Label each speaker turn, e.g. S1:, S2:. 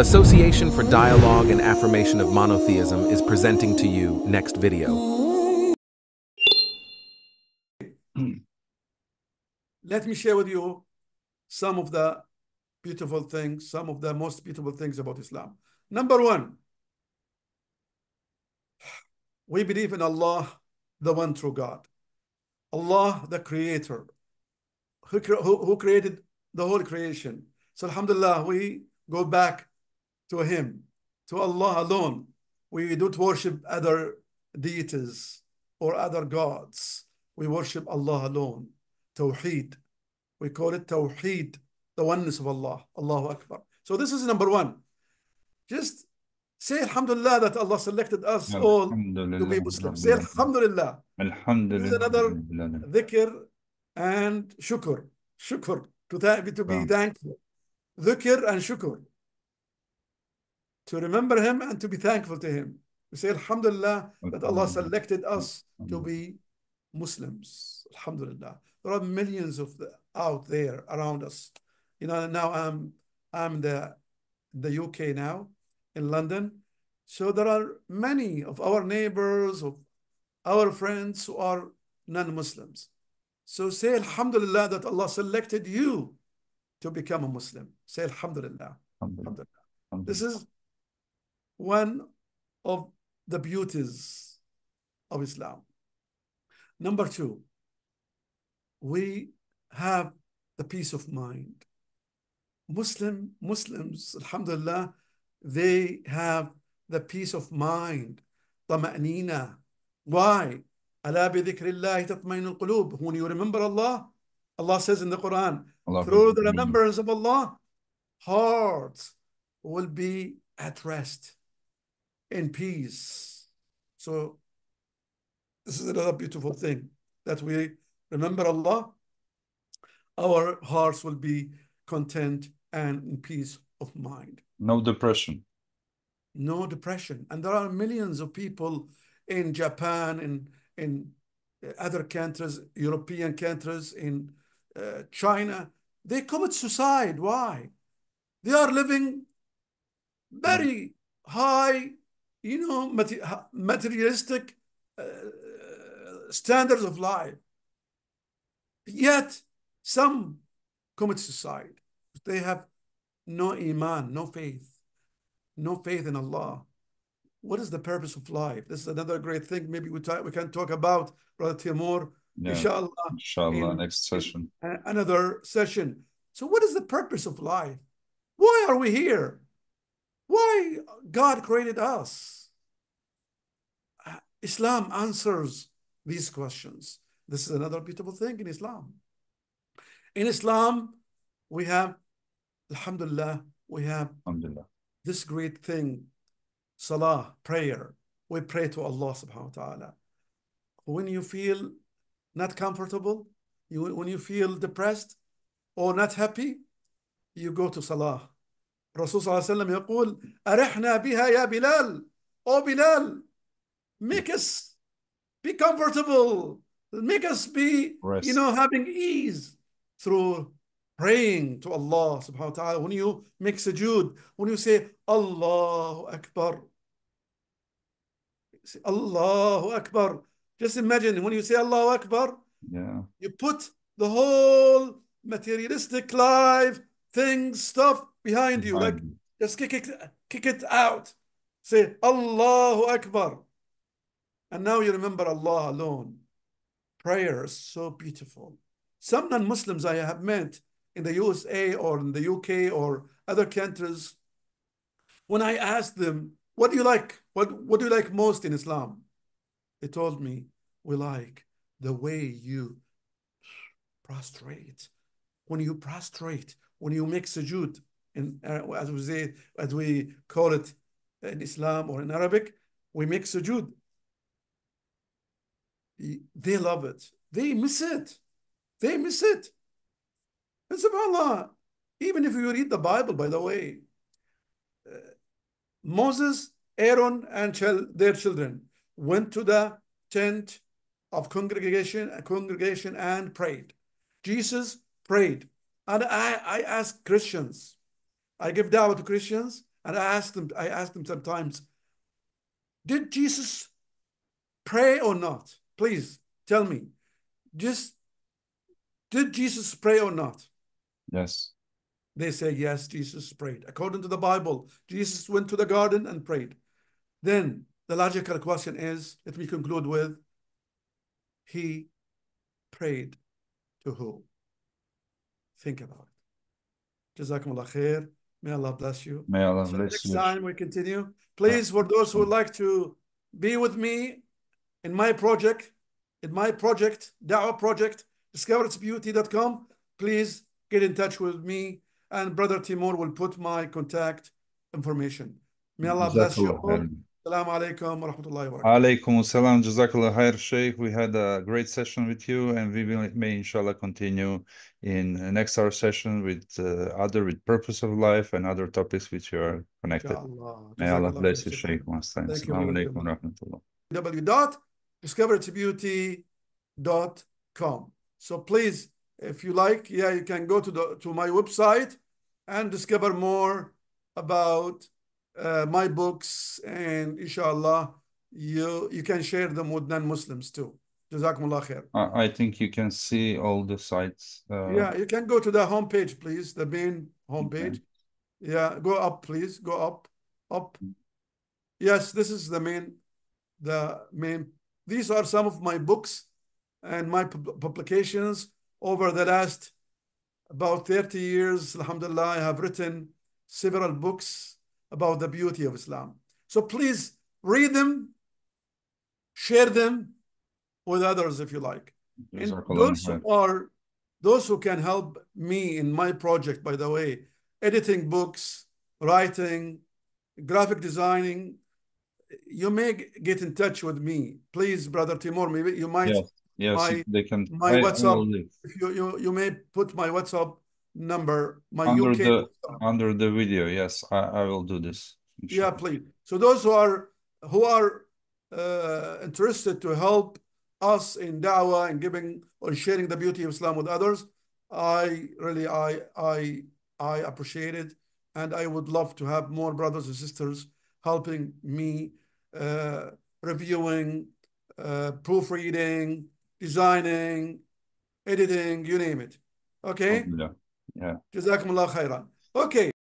S1: Association for Dialogue and Affirmation of Monotheism is presenting to you next video. Let me share with you some of the beautiful things, some of the most beautiful things about Islam. Number one, we believe in Allah, the one true God. Allah, the creator, who, who, who created the whole creation. So alhamdulillah, we go back to Him, to Allah alone. We don't worship other deities or other gods. We worship Allah alone. Tawheed. We call it Tawheed, the oneness of Allah. Allahu Akbar. So this is number one. Just say Alhamdulillah that Allah selected us all to be Muslims. Say Alhamdulillah. Alhamdulillah. This is another dhikr and shukr. Shukr, to, to be thankful. Dhikr and shukr to remember Him and to be thankful to Him. We say, Alhamdulillah, that Allah selected us to be Muslims. Alhamdulillah. There are millions of the, out there around us. You know, now I'm I'm the the UK now in London. So there are many of our neighbors, of our friends who are non-Muslims. So say Alhamdulillah that Allah selected you to become a Muslim. Say Alhamdulillah. Alhamdulillah. Alhamdulillah. This is one of the beauties of Islam. Number two, we have the peace of mind. Muslim Muslims, Alhamdulillah, they have the peace of mind. طمأنينة. Why? ألا When you remember Allah, Allah says in the Quran, Allah through the remembrance of Allah, hearts will be at rest. In peace. So this is another beautiful thing that we remember Allah, our hearts will be content and in peace of mind. No depression. No depression. And there are millions of people in Japan, in, in uh, other countries, European countries, in uh, China, they commit suicide. Why? They are living very mm. high you know, materialistic uh, standards of life. Yet some commit suicide. They have no iman, no faith, no faith in Allah. What is the purpose of life? This is another great thing. Maybe we, we can talk about, Brother Timur, yeah. inshallah. Inshallah, in, next session. another session. So, what is the purpose of life? Why are we here? Why God created us? Islam answers these questions. This is another beautiful thing in Islam. In Islam, we have, alhamdulillah, we have alhamdulillah. this great thing, salah, prayer. We pray to Allah subhanahu wa ta'ala. When you feel not comfortable, you, when you feel depressed or not happy, you go to salah الرسول صلى الله عليه وسلم يقول أرحنا بها يا بلال أو بلال make us be comfortable make us be Rest. you know having ease through praying to Allah subhanahu wa ta'ala when you make sujood when you say Allahu Akbar say, Allahu Akbar just imagine when you say Allahu Akbar yeah. you put the whole materialistic life things, stuff behind you. Like just kick it, kick it out. Say Allahu Akbar. And now you remember Allah alone. Prayer is so beautiful. Some non-Muslims I have met in the USA or in the UK or other countries, when I asked them, what do you like? What, what do you like most in Islam? They told me, we like the way you prostrate. When you prostrate, when you make sujood, in, uh, as we say, as we call it in Islam or in Arabic, we make sujood. They love it. They miss it. They miss it. And subhanAllah, even if you read the Bible, by the way, uh, Moses, Aaron, and their children went to the tent of congregation, congregation and prayed. Jesus prayed. And I, I ask Christians, I give dawah to Christians, and I ask them, I ask them sometimes, did Jesus pray or not? Please tell me. Just did Jesus pray or not? Yes. They say, yes, Jesus prayed. According to the Bible, Jesus went to the garden and prayed. Then the logical question is, let me conclude with, he prayed to who? think about it. Jazakumullah khair. May Allah bless you. May Allah so bless next you. Next time we continue. Please, for those who would like to be with me in my project, in my project, Da'wah project, discoveritsbeauty.com, please get in touch with me and Brother Timur will put my contact information. May Allah bless you all. Assalamu alaikum wa rahmatullahi wa barakatuh. Alaikum assalam, jazakallah khair, Sheikh. We had a great session with you, and we will, may inshallah continue in next hour session with uh, other with purpose of life and other topics which are connected. Inshallah. May Allah bless you, Sheikh, once time. Assalamu alaikum wa rahmatullah. www.discoverbeauty.com. So please, if you like, yeah, you can go to the to my website and discover more about uh, my books, and inshallah, you you can share them with non-Muslims too. Jazakumullah khair. I think you can see all the sites. Uh... Yeah, you can go to the homepage, please, the main homepage. Okay. Yeah, go up, please, go up, up. Yes, this is the main, the main. These are some of my books and my publications over the last about 30 years. Alhamdulillah, I have written several books about the beauty of Islam. So please read them, share them with others if you like. and those who are those who can help me in my project, by the way, editing books, writing, graphic designing, you may get in touch with me, please, brother Timor. Maybe you might. Yes, yes my, they can. My WhatsApp. If you, you you may put my WhatsApp number, my under UK the, under the video. Yes, I, I will do this. Sure. Yeah, please. So those who are who are uh, interested to help us in da'wah and giving or sharing the beauty of Islam with others, I really I I I appreciate it, and I would love to have more brothers and sisters helping me uh, reviewing, uh, proofreading, designing, editing, you name it. Okay. Oh, yeah. Yeah. Jazakumullah khairan. Okay.